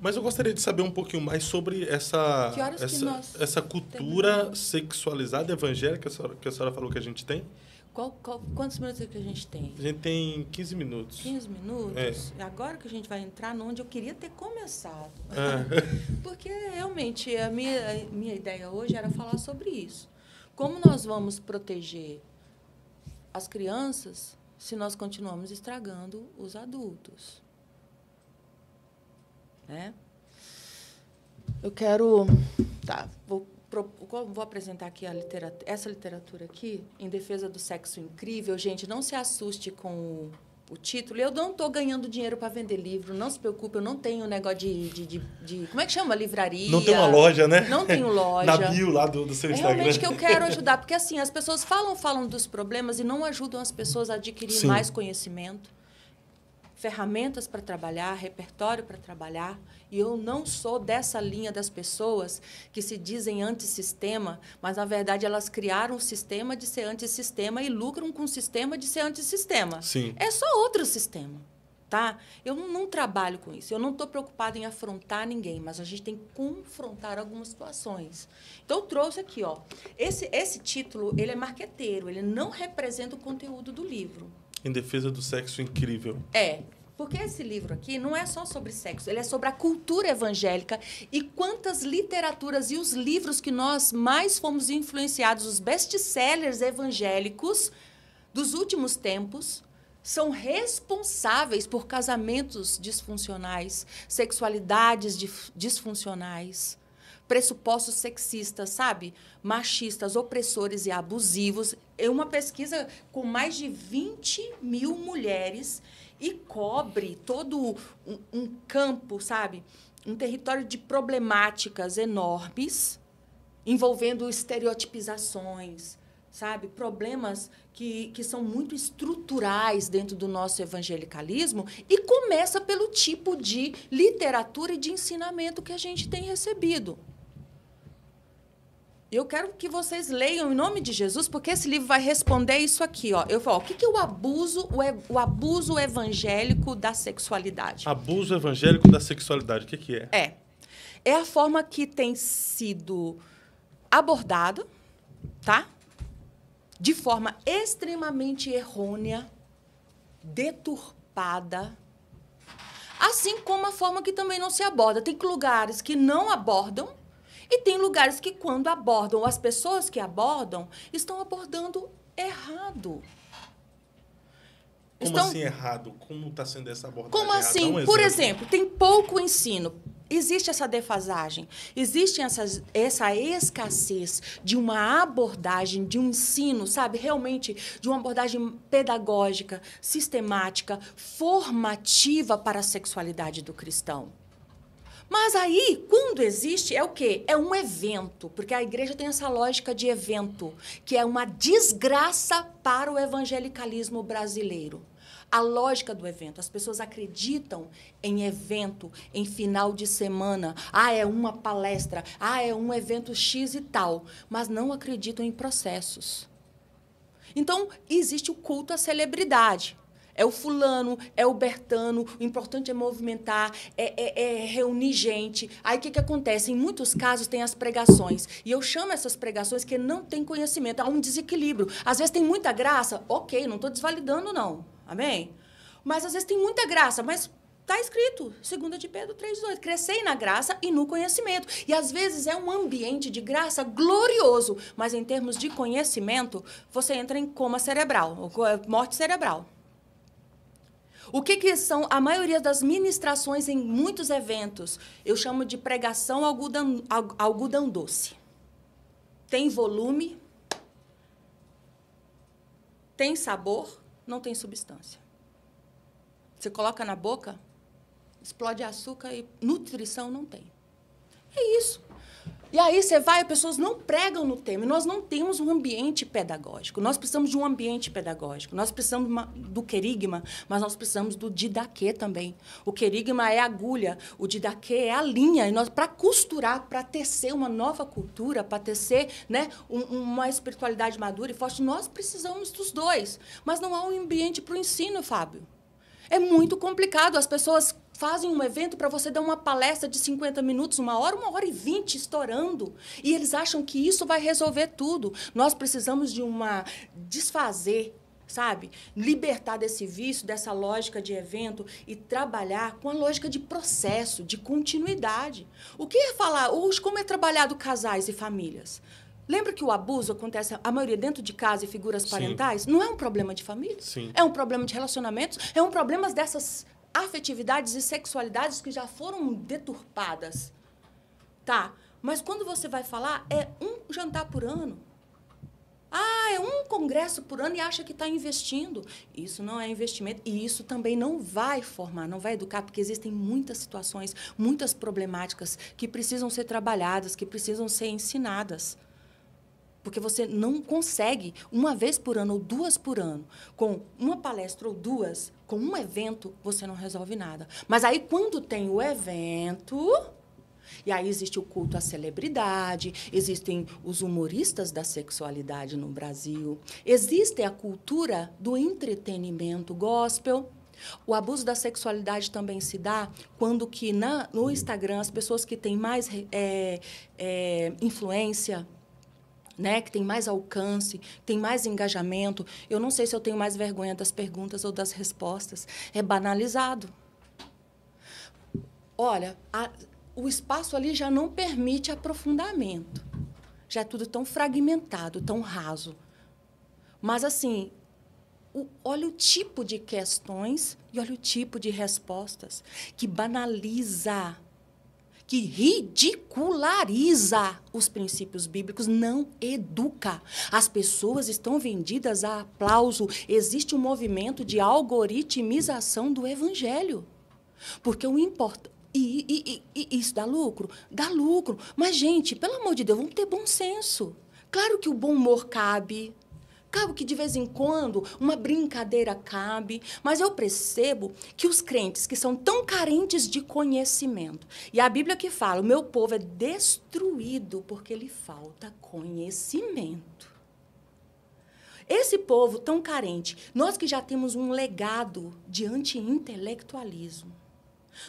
Mas eu gostaria de saber um pouquinho mais sobre essa, essa, essa, cultura temos? sexualizada evangélica que a, senhora, que a senhora falou que a gente tem. Qual, qual, quantos minutos é que a gente tem? A gente tem 15 minutos. 15 minutos? É. é. Agora que a gente vai entrar onde eu queria ter começado. Ah. Porque, realmente, a minha, a minha ideia hoje era falar sobre isso. Como nós vamos proteger as crianças se nós continuamos estragando os adultos? Né? Eu quero. Tá, vou, vou apresentar aqui literatura, essa literatura aqui, em defesa do sexo incrível. Gente, não se assuste com o, o título. Eu não estou ganhando dinheiro para vender livro, não se preocupe, eu não tenho negócio de, de, de, de, Como é que chama? Livraria. Não tem uma loja, né? Não tenho loja. Na bio lá do, do seu Instagram. É realmente que eu quero ajudar, porque assim, as pessoas falam, falam dos problemas e não ajudam as pessoas a adquirir Sim. mais conhecimento ferramentas para trabalhar, repertório para trabalhar, e eu não sou dessa linha das pessoas que se dizem antissistema, mas na verdade elas criaram um sistema de ser antissistema e lucram com o um sistema de ser antissistema. Sim. É só outro sistema. Tá? Eu não, não trabalho com isso. Eu não estou preocupada em afrontar ninguém, mas a gente tem que confrontar algumas situações. Então eu trouxe aqui, ó. Esse, esse título ele é marqueteiro, ele não representa o conteúdo do livro. Em defesa do sexo incrível. É. Porque esse livro aqui não é só sobre sexo, ele é sobre a cultura evangélica e quantas literaturas e os livros que nós mais fomos influenciados, os best-sellers evangélicos dos últimos tempos, são responsáveis por casamentos disfuncionais, sexualidades disfuncionais pressupostos sexistas, sabe? Machistas, opressores e abusivos. É uma pesquisa com mais de 20 mil mulheres e cobre todo um, um campo, sabe? Um território de problemáticas enormes envolvendo estereotipizações, sabe? Problemas que, que são muito estruturais dentro do nosso evangelicalismo e começa pelo tipo de literatura e de ensinamento que a gente tem recebido. Eu quero que vocês leiam em nome de Jesus, porque esse livro vai responder isso aqui, ó. Eu falo, ó, o que, que é o abuso, o, o abuso evangélico da sexualidade? Abuso evangélico da sexualidade, o que, que é? É. É a forma que tem sido abordado, tá? De forma extremamente errônea, deturpada. Assim como a forma que também não se aborda. Tem lugares que não abordam e tem lugares que, quando abordam, ou as pessoas que abordam, estão abordando errado. Como assim errado? Como está sendo essa abordagem? Como assim? Um Por exemplo, tem pouco ensino. Existe essa defasagem, existe essas, essa escassez de uma abordagem, de um ensino, sabe? Realmente de uma abordagem pedagógica, sistemática, formativa para a sexualidade do cristão. Mas aí, quando existe, é o quê? É um evento, porque a igreja tem essa lógica de evento, que é uma desgraça para o evangelicalismo brasileiro a lógica do evento. As pessoas acreditam em evento, em final de semana. Ah, é uma palestra. Ah, é um evento X e tal. Mas não acreditam em processos. Então, existe o culto à celebridade. É o fulano, é o bertano, o importante é movimentar, é, é, é reunir gente. Aí o que, que acontece? Em muitos casos tem as pregações. E eu chamo essas pregações que não tem conhecimento, há um desequilíbrio. Às vezes tem muita graça, ok, não estou desvalidando, não. Amém? Mas às vezes tem muita graça, mas Está escrito, 2 de Pedro 3,18. Crescei na graça e no conhecimento. E às vezes é um ambiente de graça glorioso, mas em termos de conhecimento, você entra em coma cerebral, morte cerebral. O que, que são a maioria das ministrações em muitos eventos? Eu chamo de pregação algodão, algodão doce. Tem volume, tem sabor, não tem substância. Você coloca na boca, explode açúcar e nutrição não tem. É isso. E aí você vai, as pessoas não pregam no tema. Nós não temos um ambiente pedagógico. Nós precisamos de um ambiente pedagógico. Nós precisamos do querigma, mas nós precisamos do didaquê também. O querigma é a agulha, o didaquê é a linha. E nós, para costurar, para tecer uma nova cultura, para tecer né, uma espiritualidade madura e forte, nós precisamos dos dois. Mas não há um ambiente para o ensino, Fábio. É muito complicado. As pessoas fazem um evento para você dar uma palestra de 50 minutos, uma hora, uma hora e vinte estourando. E eles acham que isso vai resolver tudo. Nós precisamos de uma desfazer sabe? Libertar desse vício, dessa lógica de evento e trabalhar com a lógica de processo, de continuidade. O que é falar, hoje como é trabalhado casais e famílias? Lembra que o abuso acontece, a maioria dentro de casa e figuras parentais? Sim. Não é um problema de família. Sim. É um problema de relacionamentos. É um problema dessas afetividades e sexualidades que já foram deturpadas. Tá, mas quando você vai falar, é um jantar por ano. Ah, é um congresso por ano e acha que está investindo. Isso não é investimento e isso também não vai formar, não vai educar, porque existem muitas situações, muitas problemáticas que precisam ser trabalhadas, que precisam ser ensinadas. Porque você não consegue, uma vez por ano ou duas por ano, com uma palestra ou duas, com um evento, você não resolve nada. Mas aí, quando tem o evento, e aí existe o culto à celebridade, existem os humoristas da sexualidade no Brasil, existe a cultura do entretenimento gospel. O abuso da sexualidade também se dá quando que na, no Instagram as pessoas que têm mais é, é, influência né, que tem mais alcance, tem mais engajamento. Eu não sei se eu tenho mais vergonha das perguntas ou das respostas. É banalizado. Olha, a, o espaço ali já não permite aprofundamento. Já é tudo tão fragmentado, tão raso. Mas, assim, o, olha o tipo de questões e olha o tipo de respostas que banaliza que ridiculariza os princípios bíblicos, não educa. As pessoas estão vendidas a aplauso. Existe um movimento de algoritmização do evangelho. Porque o importante. E, e, e, e, isso dá lucro? Dá lucro. Mas, gente, pelo amor de Deus, vamos ter bom senso. Claro que o bom humor cabe, Claro que de vez em quando uma brincadeira cabe, mas eu percebo que os crentes que são tão carentes de conhecimento, e a Bíblia que fala, o meu povo é destruído porque lhe falta conhecimento. Esse povo tão carente, nós que já temos um legado de anti-intelectualismo,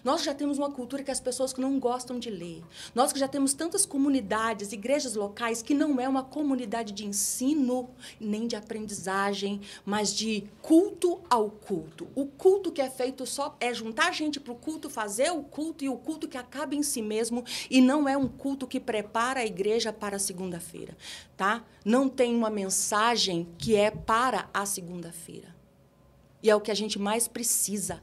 nós já temos uma cultura que as pessoas que não gostam de ler. Nós que já temos tantas comunidades, igrejas locais, que não é uma comunidade de ensino, nem de aprendizagem, mas de culto ao culto. O culto que é feito só é juntar gente para o culto, fazer o culto e o culto que acaba em si mesmo e não é um culto que prepara a igreja para a segunda-feira, tá? Não tem uma mensagem que é para a segunda-feira. E é o que a gente mais precisa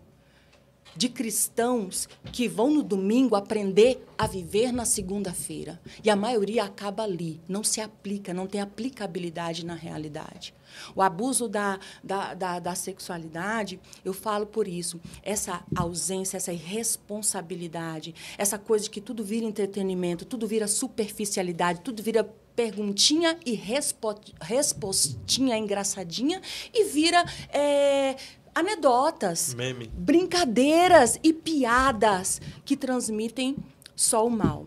de cristãos que vão no domingo aprender a viver na segunda-feira. E a maioria acaba ali, não se aplica, não tem aplicabilidade na realidade. O abuso da, da, da, da sexualidade, eu falo por isso, essa ausência, essa irresponsabilidade, essa coisa de que tudo vira entretenimento, tudo vira superficialidade, tudo vira perguntinha e respo respostinha engraçadinha e vira é, anedotas, Meme. brincadeiras e piadas que transmitem só o mal.